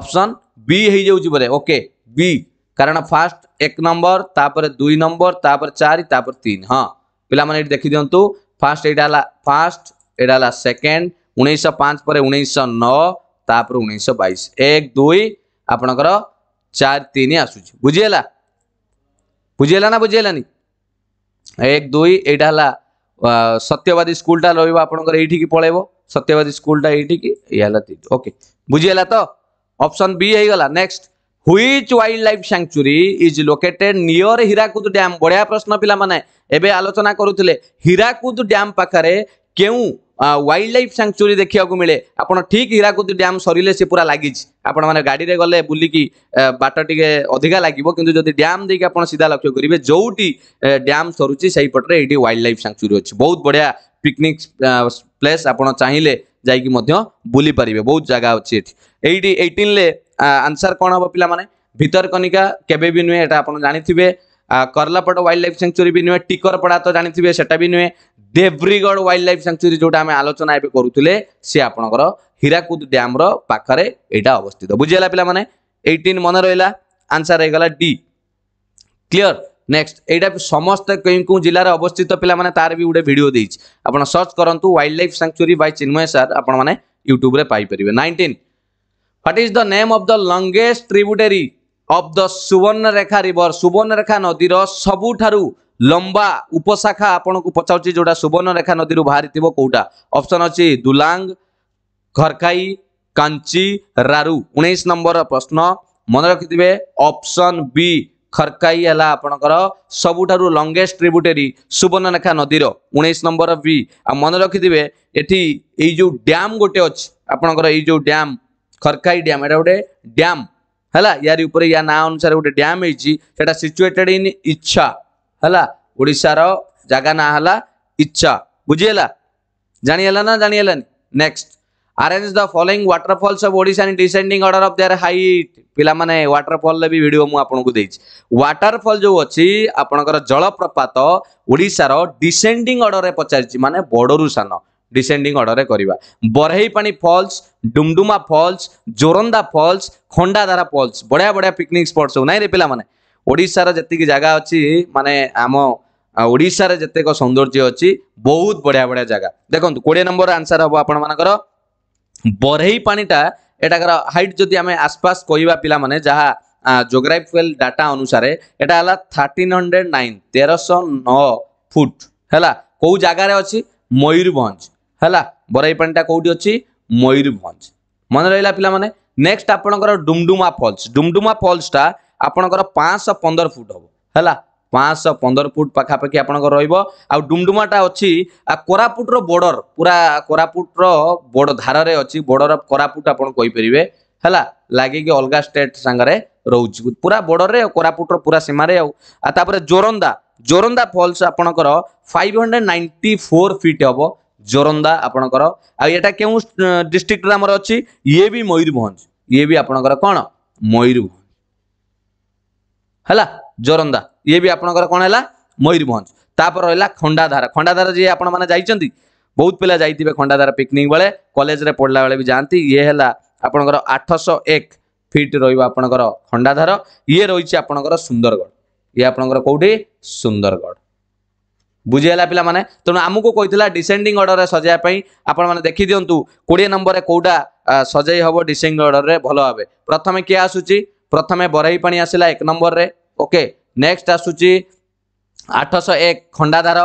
अपसन बी हो बोले ओके बी कारण फास्ट एक नंबर तापर दुई नंबर तापर चार तापर तीन हाँ पिला मैंने देख दिंतु फास्ट यहाँ फास्ट यहाँ सेकेंड उन्नीस पाँच पर उन्नीस नौपर एक दुई आपणकर चार तीन आसूच बुझीला बुझीला ना बुझेलानी एक दुई एटा है सत्यवादी स्कूलटा रही आपर ये पल सत्यवादी स्कूल स्कूलटा ये ओके बुझीला तो ऑप्शन बी है next which wild life sanctuary is located near Hirakud dam ବଢ଼ିଆ ପ୍ରଶ୍ନ ପିଲାମାନେ এবে আলোচনা করুলে হীরাকুদ ড্যাম পাখে কেউ ওয়াইল্ড লাইফ স্যাংচুরি দেখা মিলে আপনার ঠিক হীরাকুদ ড্যাম সরিলে সে পুরা লাগিছে আপনার মানে গাড়ি গলে বুলিকি বাট টিকি অধিকা লাগবে কিন্তু যদি ড্যাম দিয়ে আপনার সিধা লক্ষ্য করবে যেটি ড্যাম সরুচি সেইপটে এইটি ওয়াইল্ড লাইফ স্যাংচুরি অছে বহু বড়িয়া পিকনিক প্লেস আপনার চাইলে যাইকি বুলি পারিবে বহু জায়গা অছে এইটি এইটিনে ଆନ୍ସର୍ କ'ଣ ହେବ ପିଲାମାନେ ଭିତରକନିକା କେବେ ବି ନୁହେଁ ଏଇଟା ଆପଣ ଜାଣିଥିବେ କରଲାପଟ ୱାଇଲ୍ଡ ଲାଇଫ୍ ସାଙ୍କ୍ଚୁରୀ ବି ନୁହେଁ ଟିକରପଡ଼ା ତ ଜାଣିଥିବେ ସେଟା ବି ନୁହେଁ ଦେବ୍ରିଗଡ଼ ୱାଇଲ୍ଡ ଲାଇଫ୍ ସାଙ୍କ୍ଚୁରୀ ଯେଉଁଟା ଆମେ ଆଲୋଚନା ଏବେ କରୁଥିଲେ ସିଏ ଆପଣଙ୍କର ହୀରାକୁଦ ଡ୍ୟାମ୍ର ପାଖରେ ଏଇଟା ଅବସ୍ଥିତ ବୁଝିଗଲା ପିଲାମାନେ ଏଇଟିନ୍ ମନେ ରହିଲା ଆନ୍ସର ହେଇଗଲା ଡି କ୍ଲିଅର ନେକ୍ସଟ ଏଇଟା ସମସ୍ତ କେଉଁ କେଉଁ ଜିଲ୍ଲାରେ ଅବସ୍ଥିତ ପିଲାମାନେ ତାର ବି ଗୋଟେ ଭିଡ଼ିଓ ଦେଇଛି ଆପଣ ସର୍ଚ୍ଚ କରନ୍ତୁ wild life sanctuary by Chinmay sir ଆପଣମାନେ ୟୁଟ୍ୟୁବରେ ପାଇପାରିବେ nineteen what is the name of the longest tributary of the Subarnarekha river Subarnarekha नदी र सबुठु लम्बा उपशाखा आपाउँछ जोडा सुवर्णरेखा नदीहरू बाहिथ के अप्सन अझ दुलाङ खरकै कान्छी रारु उन्स नम्बर प्रश्न मन रे अप्सन वि खरकै होला आपुठु लङ्गेस्ट ट्रिबुटेरी सुबर्णरेखा नदी र उन्स नम्बर वि आ मन रिथि एउटा ड्याम् गएछ आपो ड्याम ଖରକାଇ ଡ୍ୟାମ୍ ଏଇଟା ଗୋଟେ ଡ୍ୟାମ୍ ହେଲା ୟାରି ଉପରେ ୟା ନାଁ ଅନୁସାରେ ଗୋଟେ ଡ୍ୟାମ୍ ହେଇଛି ସେଟା ସିଚୁଏଟେଡ୍ ଇନ୍ ଇଚ୍ଛା ହେଲା ଓଡ଼ିଶାର ଜାଗା ନାଁ ହେଲା ଇଚ୍ଛା ବୁଝିହେଲା ଜାଣିହେଲା ନା ଜାଣିହେଲାନି next arrange the following waterfalls of Odisha in descending order of their height ପିଲାମାନେ ୱାଟରଫଲ୍ରେ ବି ଭିଡ଼ିଓ ମୁଁ ଆପଣଙ୍କୁ ଦେଇଛି ୱାଟରଫଲ୍ ଯେଉଁ ଅଛି ଆପଣଙ୍କର ଜଳପ୍ରପାତ ଓଡ଼ିଶାର ଡିସେଣ୍ଡିଂ ଅର୍ଡରରେ ପଚାରିଛି ମାନେ ବଡ଼ରୁ ସାନ ডিসেন্ডিং অর্ডরে କରିବା Barehipani falls Duduma falls Joranda falls Khandadhar falls ବଢ଼ିଆ ବଢ଼ିଆ ପିକନିକ୍ ସ୍ପଟ୍ ସବୁ ନାଇଁରେ ପିଲାମାନେ ଓଡ଼ିଶାର ଯେତିକି ଜାଗା ଅଛି ମାନେ ଆମ ଓଡ଼ିଶାରେ ଯେତେକ ସୌନ୍ଦର୍ଯ୍ୟ ଅଛି ବହୁତ ବଢ଼ିଆ ବଢ଼ିଆ ଜାଗା ଦେଖନ୍ତୁ କୋଡ଼ିଏ ନମ୍ବର ଆନ୍ସର୍ ହେବ ଆପଣମାନଙ୍କର ବରେହି ପାଣିଟା ଏଟାକାର ହାଇଟ୍ ଯଦି ଆମେ ଆସପାସ କହିବା ପିଲାମାନେ ଯାହା ଜୋଗ୍ରାଫିକାଲ ଡାଟା ଅନୁସାରେ ଏଇଟା ହେଲା ଥାର୍ଟିନ୍ ହଣ୍ଡ୍ରେଡ୍ ନାଇନ୍ ତେରଶହ ନଅ ଫୁଟ୍ ହେଲା କେଉଁ ଜାଗାରେ ଅଛି ମୟୂରଭଞ୍ଜ ହେଲା ବରାଇପାଣିଟା କୋଉଠି ଅଛି ମୟୂରଭଞ୍ଜ ମନେ ରହିଲା ପିଲାମାନେ ନେକ୍ସଟ ଆପଣଙ୍କର ଡୁମଡୁମା ଫଲ୍ସ ଡୁମଡୁମା ଫଲ୍ସଟା ଆପଣଙ୍କର ପାଞ୍ଚଶହ ପନ୍ଦର ଫୁଟ ହବ ହେଲା ପାଞ୍ଚଶହ ପନ୍ଦର ଫୁଟ ପାଖାପାଖି ଆପଣଙ୍କର ରହିବ ଆଉ ଡୁମଡୁମାଟା ଅଛି କୋରାପୁଟର ବର୍ଡର ପୁରା କୋରାପୁଟର ବୋର୍ଡ ଧାରରେ ଅଛି ବର୍ଡର ଅଫ୍ କୋରାପୁଟ ଆପଣ କହିପାରିବେ ହେଲା ଲାଗିକି ଅଲଗା ଷ୍ଟେଟ୍ ସାଙ୍ଗରେ ରହୁଛି ପୁରା ବର୍ଡରରେ ଆଉ କୋରାପୁଟର ପୁରା ସୀମାରେ ଆଉ ଆଉ ତାପରେ ଜୋରନ୍ଦା ଜୋରନ୍ଦା ଫଲ୍ସ ଆପଣଙ୍କର five hundred ninety four feet ହବ ଜୋରନ୍ଦା ଆପଣଙ୍କର ଆଉ ଏଇଟା କେଉଁ ଡିଷ୍ଟ୍ରିକ୍ଟରେ ଆମର ଅଛି ଇଏ ବି ମୟୂରଭଞ୍ଜ ଇଏ ବି ଆପଣଙ୍କର କ'ଣ ମୟୂରଭଞ୍ଜ ହେଲା ଜୋରନ୍ଦା ଇଏ ବି ଆପଣଙ୍କର କ'ଣ ହେଲା ମୟୂରଭଞ୍ଜ ତାପରେ ରହିଲା ଖଣ୍ଡାଧାର ଖଣ୍ଡାଧାର ଯିଏ ଆପଣମାନେ ଯାଇଛନ୍ତି ବହୁତ ପିଲା ଯାଇଥିବେ ଖଣ୍ଡାଧାର ପିକନିକ୍ ବେଳେ କଲେଜରେ ପଢ଼ିଲା ବେଳେ ବି ଯାଆନ୍ତି ଇଏ ହେଲା ଆପଣଙ୍କର ଆଠଶହ ଏକ ଫିଟ୍ ରହିବ ଆପଣଙ୍କର ଖଣ୍ଡାଧାର ଇଏ ରହିଛି ଆପଣଙ୍କର ସୁନ୍ଦରଗଡ଼ ଇଏ ଆପଣଙ୍କର କେଉଁଠି ସୁନ୍ଦରଗଡ଼ ବୁଝିଗଲା ପିଲାମାନେ ତେଣୁ ଆମକୁ କହିଥିଲା ଡିସେଣ୍ଡିଂ ଅର୍ଡ଼ରରେ ସଜାଇବା ପାଇଁ ଆପଣମାନେ ଦେଖିଦିଅନ୍ତୁ କୋଡ଼ିଏ ନମ୍ବରରେ କେଉଁଟା ସଜାଇ ହେବ ଡିସେଣ୍ଡିଂ ଅର୍ଡ଼ରରେ ଭଲ ଭାବେ ପ୍ରଥମେ କିଏ ଆସୁଛି ପ୍ରଥମେ ବରେଇ ପାଣି ଆସିଲା ଏକ ନମ୍ବରରେ ଓକେ ନେକ୍ସଟ ଆସୁଛି ଆଠଶହ ଏକ ଖଣ୍ଡାଧାର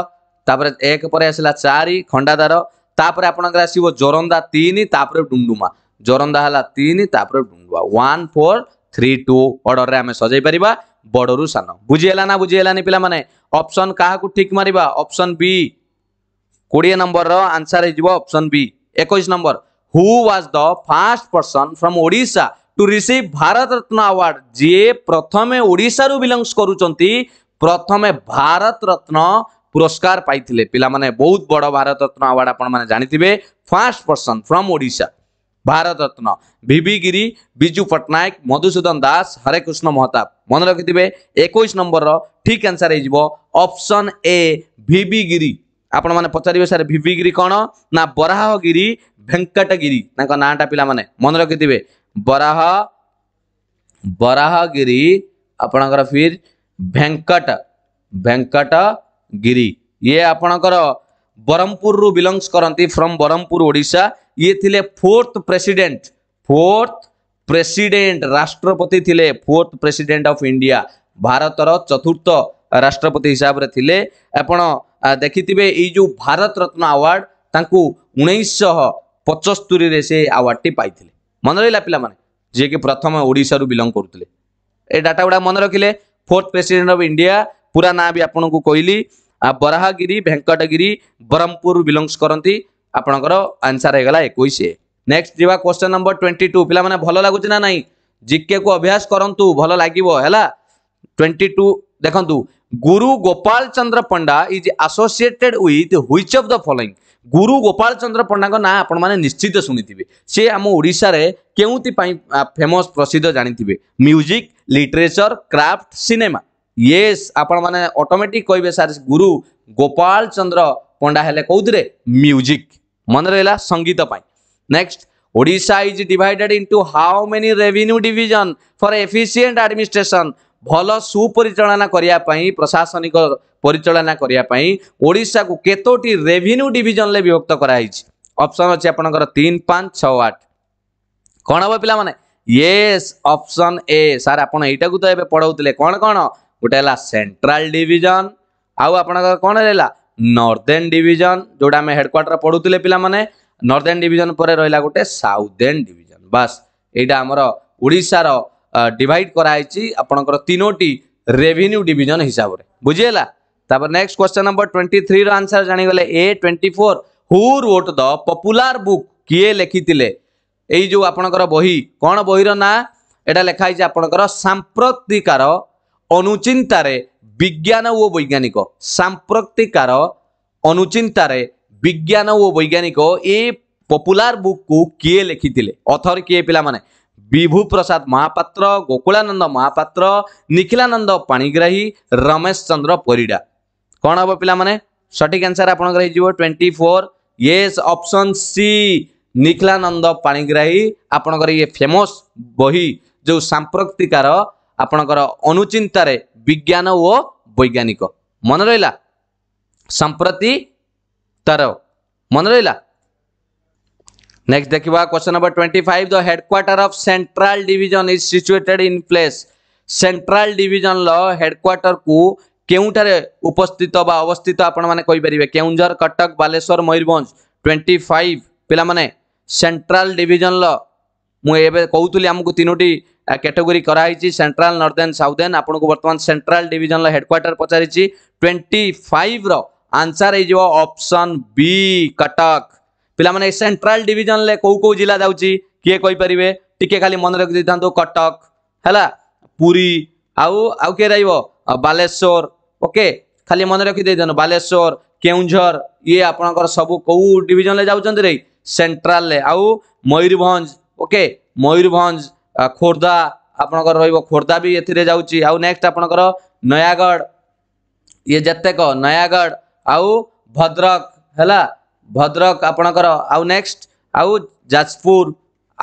ତାପରେ ଏକ ପରେ ଆସିଲା ଚାରି ଖଣ୍ଡାଧାର ତାପରେ ଆପଣଙ୍କର ଆସିବ ଜୋରନ୍ଦା ତିନି ତାପରେ ଡୁମଡୁମା ଜୋରନ୍ଦା ହେଲା ତିନି ତାପରେ Duduma one four three two অর্ডরের আমি সজাই পারিবা বড়রু সান বুঝিগলা না বুঝিগলানি পিলামানে অপশন কাহাকু ঠিক মারিবা অপশন বি কোড়িয়ে নম্বরর আনসার হয়ে অপশন বি একুশ number who was the first person from Odisha to receive Bharat Ratna award যিয়ে প্রথমে ওড়িশার বিলংস করুচার প্রথমে ভারত রত্ন পুরস্কার পাইলে পিলামানে বহুত বড় ভারত রত্ন আওয়ার্ড আপনার জাঁথিবে first person from Odisha Bharat Bharat Ratna बिबिगिरी विजु पट्टनायक मधुसूदन दास हरेकृष्ण महताब मन रखी थे एक नंबर रिक आंसर होप्शन ए भिगिरी आपण मैंने पचारे सारे भिविगिरी कौन ना बराहगिरी भेकटगिरी नाटा पिला मैंने मन रखी थे बराह बराहगिरी आपण फिर भेकट भेकट गिरी ये आपणकर ब्रह्मपुर रु बिलंगस करती फ्रम ब्रह्मपुर ओडा ଇଏ ଥିଲେ ଫୋର୍ଥ ପ୍ରେସିଡେଣ୍ଟ ଫୋର୍ଥ ପ୍ରେସିଡେଣ୍ଟ ରାଷ୍ଟ୍ରପତି ଥିଲେ ଫୋର୍ଥ ପ୍ରେସିଡେଣ୍ଟ ଅଫ୍ ଇଣ୍ଡିଆ ଭାରତର ଚତୁର୍ଥ ରାଷ୍ଟ୍ରପତି ହିସାବରେ ଥିଲେ ଆପଣ ଦେଖିଥିବେ ଏଇ ଯେଉଁ ଭାରତ ରତ୍ନ ଆୱାର୍ଡ଼ ତାଙ୍କୁ ଉଣେଇଶହ ପଞ୍ଚସ୍ତରୀରେ ସେ ଆୱାର୍ଡ଼ଟି ପାଇଥିଲେ ମନେ ରହିଲା ପିଲାମାନେ ଯିଏକି ପ୍ରଥମେ ଓଡ଼ିଶାରୁ ବିଲଙ୍ଗ କରୁଥିଲେ ଏ ଡାଟା ଗୁଡ଼ା ମନେ ରଖିଲେ ଫୋର୍ଥ ପ୍ରେସିଡେଣ୍ଟ ଅଫ୍ ଇଣ୍ଡିଆ ପୁରା ନାଁ ବି ଆପଣଙ୍କୁ କହିଲି ବରାହଗିରି ଭେଙ୍କଟଗିରି ବ୍ରହ୍ମପୁର ବିଲଙ୍ଗସ୍ କରନ୍ତି ଆପଣଙ୍କର ଆନ୍ସର ହେଇଗଲା ଏକୋଇଶ ନେକ୍ସଟ ଯିବା କ୍ୱେଶ୍ଚନ ନମ୍ବର ଟ୍ୱେଣ୍ଟି ଟୁ ପିଲାମାନେ ଭଲ ଲାଗୁଛି ନା ନାହିଁ ଜିକେକୁ ଅଭ୍ୟାସ କରନ୍ତୁ ଭଲ ଲାଗିବ ହେଲା ଟ୍ୱେଣ୍ଟି ଟୁ ଦେଖନ୍ତୁ Guru Gopal Chandra Panda is associated with which of the following Guru Gopal Chandra ପଣ୍ଡାଙ୍କ ନାଁ ଆପଣମାନେ ନିଶ୍ଚିତ ଶୁଣିଥିବେ ସେ ଆମ ଓଡ଼ିଶାରେ କେଉଁଥିପାଇଁ ଫେମସ୍ ପ୍ରସିଦ୍ଧ ଜାଣିଥିବେ music literature craft cinema yes ଆପଣମାନେ ଅଟୋମେଟିକ୍ କହିବେ ସାର୍ ଗୁରୁ ଗୋପାଳ ଚନ୍ଦ୍ର ପଣ୍ଡା ହେଲେ କେଉଁଥିରେ ମ୍ୟୁଜିକ୍ ମନେ ରହିଲା ସଙ୍ଗୀତ ପାଇଁ next Odisha is divided into how many revenue division for efficient administration ଭଲ ସୁପରିଚାଳନା କରିବା ପାଇଁ ପ୍ରଶାସନିକ ପରିଚାଳନା କରିବା ପାଇଁ ଓଡ଼ିଶାକୁ କେତୋଟି ରେଭିନ୍ୟୁ ଡିଭିଜନରେ ବିଭକ୍ତ କରାଯାଇଛି ଅପସନ୍ ଅଛି ଆପଣଙ୍କର ତିନି ପାଞ୍ଚ ଛଅ ଆଠ କ'ଣ ହେବ ପିଲାମାନେ ୟେସ୍ ଅପସନ୍ ଏ ସାର୍ ଆପଣ ଏଇଟାକୁ ତ ଏବେ ପଢ଼ାଉଥିଲେ କ'ଣ କ'ଣ ଗୋଟେ ହେଲା ସେଣ୍ଟ୍ରାଲ ଡିଭିଜନ ଆଉ ଆପଣଙ୍କର କ'ଣ ରହିଲା নর্দেন ডিভিজন যেটা আমি হেডকোয়ার্টার পড়ুলে পিলামানে নর্দেন ডিভিজন পরে রহিলা গোটে সাউদেন ডিভিজন বাস এইটা আমার ওড়িশার ডিভাইড করা হয়েছি আপনার তিনোটি রেভিনিউ ডিভিজন হিসাবে বুঝিগলা তারপর নেক্সট কোশ্চেন নম্বর টোয়েন্টি থ্রির আনসার জাঁগলে এ twenty four who wrote the popular book কিয়ে লেখিলে এই যে আপনার বহি কোণ বহির না এটা লেখা হয়েছে আপনার সাম্প্রতিকার অনুচিন্তারে ବିଜ୍ଞାନ ଓ ବୈଜ୍ଞାନିକ ସାମ୍ପ୍ରତିକାର ଅନୁଚିନ୍ତାରେ ବିଜ୍ଞାନ ଓ ବୈଜ୍ଞାନିକ ଏ ପପୁଲାର ବୁକ୍କୁ କିଏ ଲେଖିଥିଲେ ଅଥର କିଏ ପିଲାମାନେ ବିଭୁ ପ୍ରସାଦ ମହାପାତ୍ର ଗୋକୁଳାନନ୍ଦ ମହାପାତ୍ର ନିଖିଲାନନ୍ଦ ପାଣିଗ୍ରାହୀ ରମେଶ ଚନ୍ଦ୍ର ପରିଡ଼ା କ'ଣ ହେବ ପିଲାମାନେ ସଠିକ୍ ଆନ୍ସର ଆପଣଙ୍କର ହେଇଯିବ twenty four yes option C Nikhilananda Panigrahi ଆପଣଙ୍କର ଇଏ ଫେମସ୍ ବହି ଯେଉଁ ସାମ୍ପ୍ରତିକାର ଆପଣଙ୍କର ଅନୁଚିନ୍ତାରେ विज्ञान और वैज्ञानिक मन रहा संप्रति तर मन रहा नेक्स्ट देखा question number twenty five the headquarter of central division is situated in place central division headquarter को केउठार उपस्थित बा अवस्थित आपरि कटक बालेश्वर मयूरभ ट्वेंटी फाइव पे सेट्राल डिजन मुझे कहती आमको तीनो कैटेगोरी कराई सेंट्राल नर्देन साउदेन आपको बर्तमान सेंट्राल डिविजन हेडक्वार्टर पचारि twenty five answer option B Cuttack पे सेंट्राल डिविजन ले कौ कौ जिला जाऊँगी किए कहींपर टी खाली मन रखी था कटक है पूरी आउ आउ किए रलेश्वर ओके खाली मन रखी बालेश्वर केउंझर ये आपणकर सब कौ डिविजन ले जाऊँ रे सेंट्राल ले आउ मयूरभंज ओके ମୟୂରଭଞ୍ଜ ଖୋର୍ଦ୍ଧା ଆପଣଙ୍କର ରହିବ ଖୋର୍ଦ୍ଧା ବି ଏଥିରେ ଯାଉଛି ଆଉ ନେକ୍ସଟ ଆପଣଙ୍କର ନୟାଗଡ଼ ଇଏ ଯେତେକ ନୟାଗଡ଼ ଆଉ ଭଦ୍ରକ ହେଲା ଭଦ୍ରକ ଆପଣଙ୍କର ଆଉ ନେକ୍ସଟ ଆଉ ଯାଜପୁର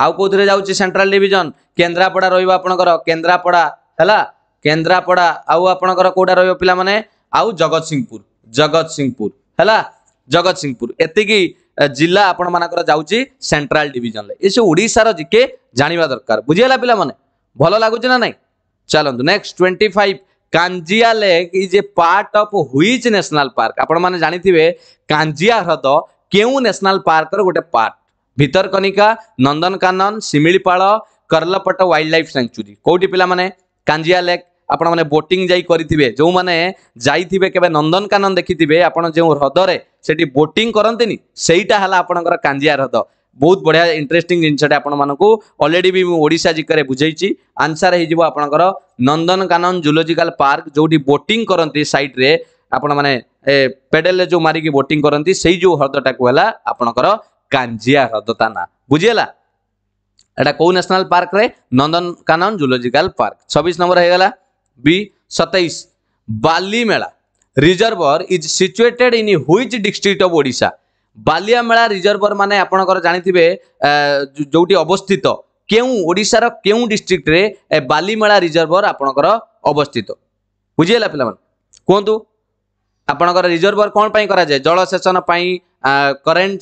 ଆଉ କେଉଁଥିରେ ଯାଉଛି ସେଣ୍ଟ୍ରାଲ ଡିଭିଜନ କେନ୍ଦ୍ରାପଡ଼ା ରହିବ ଆପଣଙ୍କର କେନ୍ଦ୍ରାପଡ଼ା ହେଲା କେନ୍ଦ୍ରାପଡ଼ା ଆଉ ଆପଣଙ୍କର କେଉଁଟା ରହିବ ପିଲାମାନେ ଆଉ ଜଗତସିଂହପୁର ଜଗତସିଂହପୁର ହେଲା ଜଗତସିଂହପୁର ଏତିକି ଜିଲ୍ଲା ଆପଣମାନଙ୍କର ଯାଉଛି ସେଣ୍ଟ୍ରାଲ ଡିଭିଜନରେ ଏସବୁ ଓଡ଼ିଶାର ଜିକେ ଜାଣିବା ଦରକାର ବୁଝିଗଲା ପିଲାମାନେ ଭଲ ଲାଗୁଛି ନା ନାହିଁ ଚାଲନ୍ତୁ next twenty five Kanjia lake is a part of which national park ଆପଣମାନେ ଜାଣିଥିବେ କାଞ୍ଜିଆ ହ୍ରଦ କେଉଁ ନ୍ୟାସନାଲ୍ ପାର୍କର ଗୋଟେ part Bhitarkanika Nandankanan Similipal Karlapat wild life sanctuary କୋଉଠି ପିଲାମାନେ କାଞ୍ଜିଆ ଲେକ୍ ଆପଣମାନେ ବୋଟିଂ ଯାଇ କରିଥିବେ ଯେଉଁମାନେ ଯାଇଥିବେ କେବେ ନନ୍ଦନକାନନ ଦେଖିଥିବେ ଆପଣ ଯେଉଁ ହ୍ରଦରେ ସେଠି ବୋଟିଂ କରନ୍ତିନି ସେଇଟା ହେଲା ଆପଣଙ୍କର କାଞ୍ଜିଆ ହ୍ରଦ ବହୁତ ବଢ଼ିଆ ଇଣ୍ଟରେଷ୍ଟିଂ ଜିନିଷଟା ଆପଣମାନଙ୍କୁ ଅଲରେଡ଼ି ବି ମୁଁ ଓଡ଼ିଶା ଜିକରେ ବୁଝେଇଛି ଆନ୍ସର ହେଇଯିବ ଆପଣଙ୍କର ନନ୍ଦନକାନନ ଜୁଲୋଜିକାଲ ପାର୍କ ଯେଉଁଠି ବୋଟିଂ କରନ୍ତି ସାଇଟ୍ରେ ଆପଣମାନେ ପେଡେଲରେ ଯେଉଁ ମାରିକି ବୋଟିଂ କରନ୍ତି ସେଇ ଯେଉଁ ହ୍ରଦଟାକୁ ହେଲା ଆପଣଙ୍କର କାଞ୍ଜିଆ ହ୍ରଦ ତା ନାଁ ବୁଝିହେଲା এটা কেউ ন্যাশনাল পার্ক রে নন্দনকানন জুলজিক্যাল পার্ক ছবিশ নম্বর হয়ে গেলা बी सत्ताईस Balimela reservoir is situated in which district of Odisha Balimela reservoir माने आपणकर जानिथिबे जोटी अवस्थित କେଉଁ ଓଡ଼ିଶାର କେଉଁ ଡିଷ୍ଟ୍ରିକ୍ଟରେ ଏ ବାଲିମେଳା ରିଜର୍ଭର ଆପଣଙ୍କର ଅବସ୍ଥିତ ବୁଝିହେଲା ପିଲାମାନେ କୁହନ୍ତୁ ଆପଣଙ୍କର ରିଜର୍ଭର କ'ଣ ପାଇଁ କରାଯାଏ ଜଳସେଚନ ପାଇଁ କରେଣ୍ଟ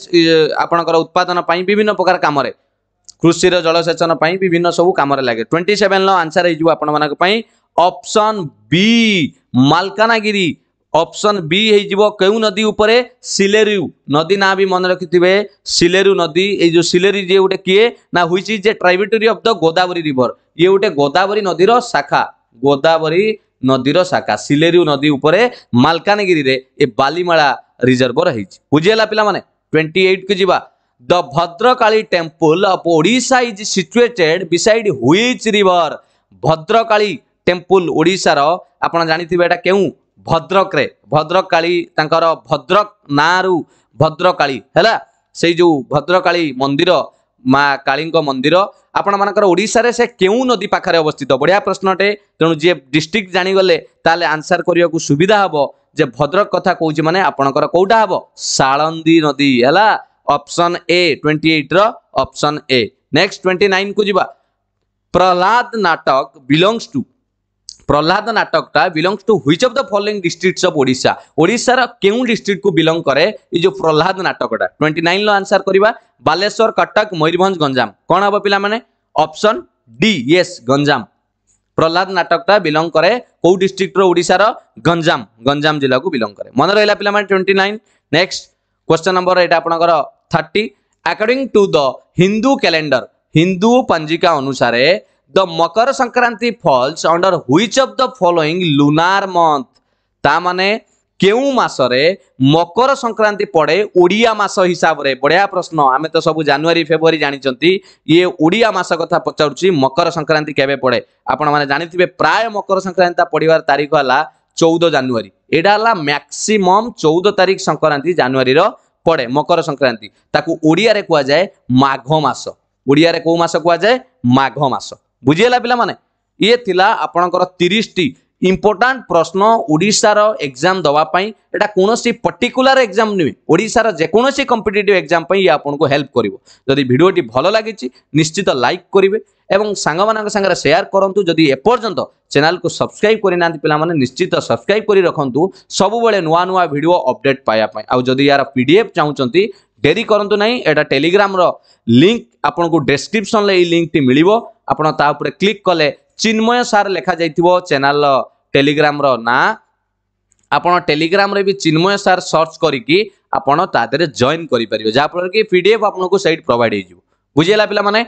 ଆପଣଙ୍କର ଉତ୍ପାଦନ ପାଇଁ ବିଭିନ୍ନ ପ୍ରକାର କାମରେ କୃଷିର ଜଳସେଚନ ପାଇଁ ବିଭିନ୍ନ ସବୁ କାମରେ ଲାଗେ ଟ୍ୱେଣ୍ଟି ସେଭେନର ଆନ୍ସର ହେଇଯିବ ଆପଣମାନଙ୍କ ପାଇଁ option B Malkangiri option B হয়ে কেউ নদী উপরে সিলেরু নদী না বি মনে রাখিবে সিলেরু নদী এই যে সিলেরি যে গোটে কি না which is a tributary of the Godavari river ইয়ে গোটে গোদাবরী নদীর শাখা গোদাবরী নদীর শাখা সিলেরু নদী উপরে মালকানগিরি এ বালিমেলা রিজর্ভর হয়েছে বুঝিগলা পিলা মানে টোয়েন্টি এইট কু যা the Bhadrakali temple of Odisha is situated beside which river Bhadrakali temple ଓଡ଼ିଶାର ଆପଣ ଜାଣିଥିବେ ଏଇଟା କେଉଁ ଭଦ୍ରକରେ ଭଦ୍ରକାଳୀ ତାଙ୍କର ଭଦ୍ରକ ନାଁରୁ ଭଦ୍ରକାଳୀ ହେଲା ସେଇ ଯେଉଁ ଭଦ୍ରକାଳୀ ମନ୍ଦିର ମା କାଳୀଙ୍କ ମନ୍ଦିର ଆପଣମାନଙ୍କର ଓଡ଼ିଶାରେ ସେ କେଉଁ ନଦୀ ପାଖରେ ଅବସ୍ଥିତ ବଢ଼ିଆ ପ୍ରଶ୍ନଟେ ତେଣୁ ଯିଏ ଡିଷ୍ଟ୍ରିକ୍ଟ ଜାଣିଗଲେ ତାହେଲେ ଆନ୍ସର କରିବାକୁ ସୁବିଧା ହେବ ଯେ ଭଦ୍ରକ କଥା କହୁଛି ମାନେ ଆପଣଙ୍କର କୋଉଟା ହେବ ସାଳନ୍ଦୀ ନଦୀ ହେଲା ଅପସନ୍ ଏ ଟ୍ୱେଣ୍ଟି ଏଇଟ୍ର ଅପସନ୍ ଏ ନେକ୍ସଟ ଟ୍ୱେଣ୍ଟି ନାଇନ୍କୁ ଯିବା ପ୍ରହ୍ଲାଦ ନାଟକ ବିଲଙ୍ଗସ୍ ଟୁ প্রহ্লাদ নাটকটা belongs to which of the following districts of Odisha ওড়িশার কেউ ডিস্ট্রিক্ট কু বিলং করে এই যে প্রহ্লাদ নাটকটা টোয়েন্টি নাইন আনসার করা বালেশ্বর কটক ময়ূরভঞ্জ গঞ্জাম কণ হব পিলা মানে option D yes Ganjam Prahlad নাটকটা বিলং করে কেউ ডিস্ট্রিক্টর ওড়িশার গঞ্জাম গঞ্জাম জেলাকে বিলং করে মনে রহিলা পিলা মানে twenty nine next question number এটা আপনার thirty according to the Hindu calendar Hindu পঞ্জিকা অনুসারে The Makar Sankranti falls under which of the following lunar month? ता माने কেউ মাসরে মকর সংক্রান্তি পড়ে ওড়িয়া মাস হিসাবরে বড়িয়া প্রশ্ন আমি তো সব জানুয়ারি ফেব্রুয়ারি জাঁচি ইয়ে ওড়িয়া মাস কথা পচারুছি মকর সংক্রান্তি কেবে পড়ে আপন মানে জাঁথিবে প্রায় মকর সংক্রান্তি পড়িবার তারিখ হলা চৌদ জানুয়ারি এটা হলা ম্যাক্সিমম চৌদ তারিখ সংক্রান্তি জানুয়ারির পড়ে মকর সংক্রান্তি তাকে ওড়িয়ারে কুয়া যায় মাঘ মাস ওড়িয়ারে কেউ মাস কুয়া যায় মাঘ মাস ବୁଝିହେଲା ପିଲାମାନେ ଇଏ ଥିଲା ଆପଣଙ୍କର ତିରିଶଟି ଇମ୍ପୋର୍ଟାଣ୍ଟ ପ୍ରଶ୍ନ ଓଡ଼ିଶାର ଏକ୍ଜାମ୍ ଦେବା ପାଇଁ ଏଇଟା କୌଣସି ପର୍ଟିକୁଲାର ଏକ୍ଜାମ୍ ନୁହେଁ ଓଡ଼ିଶାର ଯେକୌଣସି କମ୍ପିଟେଟିଭ୍ ଏକ୍ଜାମ୍ ପାଇଁ ଇଏ ଆପଣଙ୍କୁ ହେଲ୍ପ କରିବ ଯଦି ଭିଡ଼ିଓଟି ଭଲ ଲାଗିଛି ନିଶ୍ଚିତ ଲାଇକ୍ କରିବେ ଏବଂ ସାଙ୍ଗମାନଙ୍କ ସାଙ୍ଗରେ ସେୟାର କରନ୍ତୁ ଯଦି ଏପର୍ଯ୍ୟନ୍ତ ଚ୍ୟାନେଲକୁ ସବସ୍କ୍ରାଇବ୍ କରିନାହାନ୍ତି ପିଲାମାନେ ନିଶ୍ଚିତ ସବସ୍କ୍ରାଇବ୍ କରି ରଖନ୍ତୁ ସବୁବେଳେ ନୂଆ ନୂଆ ଭିଡ଼ିଓ ଅପଡେଟ୍ ପାଇବା ପାଇଁ ଆଉ ଯଦି ଏହାର ପି ଡି ଏଫ୍ ଚାହୁଁଛନ୍ତି ଡେରି କରନ୍ତୁ ନାହିଁ ଏଇଟା ଟେଲିଗ୍ରାମର ଲିଙ୍କ ଆପଣଙ୍କୁ ଡେସ୍କ୍ରିପସନରେ ଏଇ ଲିଙ୍କଟି ମିଳିବ ଆପଣ ତା ଉପରେ କ୍ଲିକ୍ କଲେ ଚିନ୍ମୟ ସାର୍ ଲେଖାଯାଇଥିବ ଚ୍ୟାନେଲର ଟେଲିଗ୍ରାମର ନାଁ ଆପଣ ଟେଲିଗ୍ରାମରେ ବି ଚିନ୍ମୟ ସାର୍ ସର୍ଚ୍ଚ କରିକି ଆପଣ ତା ଦେହରେ ଜଏନ୍ କରିପାରିବେ ଯାହାଫଳରେ କି ପି ଡି ଏଫ୍ ଆପଣଙ୍କୁ ସେଇଠି ପ୍ରୋଭାଇଡ଼ ହେଇଯିବ ବୁଝିହେଲା ପିଲାମାନେ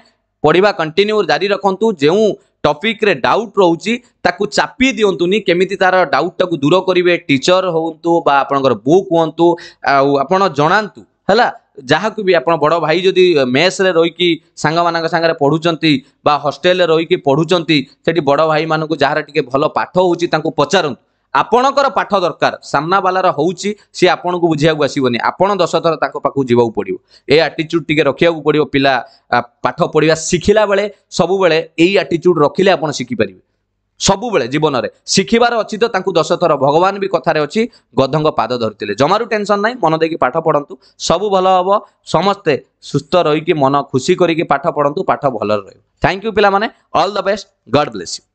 ପଢ଼ିବା କଣ୍ଟିନ୍ୟୁ ଜାରି ରଖନ୍ତୁ ଯେଉଁ ଟପିକ୍ରେ ଡାଉଟ୍ ରହୁଛି ତାକୁ ଚାପି ଦିଅନ୍ତୁନି କେମିତି ତାର ଡାଉଟ୍ଟାକୁ ଦୂର କରିବେ ଟିଚର ହୁଅନ୍ତୁ ବା ଆପଣଙ୍କର ବୁକ୍ ହୁଅନ୍ତୁ ଆଉ ଆପଣ ଜଣାନ୍ତୁ ହେଲା ଯାହାକୁ ବି ଆପଣ ବଡ଼ ଭାଇ ଯଦି ମେସ୍ରେ ରହିକି ସାଙ୍ଗମାନଙ୍କ ସାଙ୍ଗରେ ପଢ଼ୁଛନ୍ତି ବା ହଷ୍ଟେଲରେ ରହିକି ପଢ଼ୁଛନ୍ତି ସେଠି ବଡ଼ ଭାଇମାନଙ୍କୁ ଯାହାର ଟିକେ ଭଲ ପାଠ ହେଉଛି ତାଙ୍କୁ ପଚାରନ୍ତୁ ଆପଣଙ୍କର ପାଠ ଦରକାର ସାମ୍ନାବାଲାର ହେଉଛି ସିଏ ଆପଣଙ୍କୁ ବୁଝିବାକୁ ଆସିବନି ଆପଣ ଦଶ ଥର ତାଙ୍କ ପାଖକୁ ଯିବାକୁ ପଡ଼ିବ ଏ ଆଟିଚ୍ୟୁଡ୍ ଟିକେ ରଖିବାକୁ ପଡ଼ିବ ପିଲା ପାଠ ପଢ଼ିବା ଶିଖିଲା ବେଳେ ସବୁବେଳେ ଏଇ ଆଟିଚ୍ୟୁଡ୍ ରଖିଲେ ଆପଣ ଶିଖିପାରିବେ ସବୁବେଳେ ଜୀବନରେ ଶିଖିବାର ଅଛି ତ ତାଙ୍କୁ ଦଶ ଥର ଭଗବାନ ବି କଥାରେ ଅଛି ଗଧଙ୍କ ପାଦ ଧରିଥିଲେ ଜମାରୁ ଟେନସନ୍ ନାହିଁ ମନ ଦେଇକି ପାଠ ପଢ଼ନ୍ତୁ ସବୁ ଭଲ ହେବ ସମସ୍ତେ ସୁସ୍ଥ ରହିକି ମନ ଖୁସି କରିକି ପାଠ ପଢ଼ନ୍ତୁ ପାଠ ଭଲରେ ରହିବ ଥ୍ୟାଙ୍କ ୟୁ ପିଲାମାନେ all the best God bless you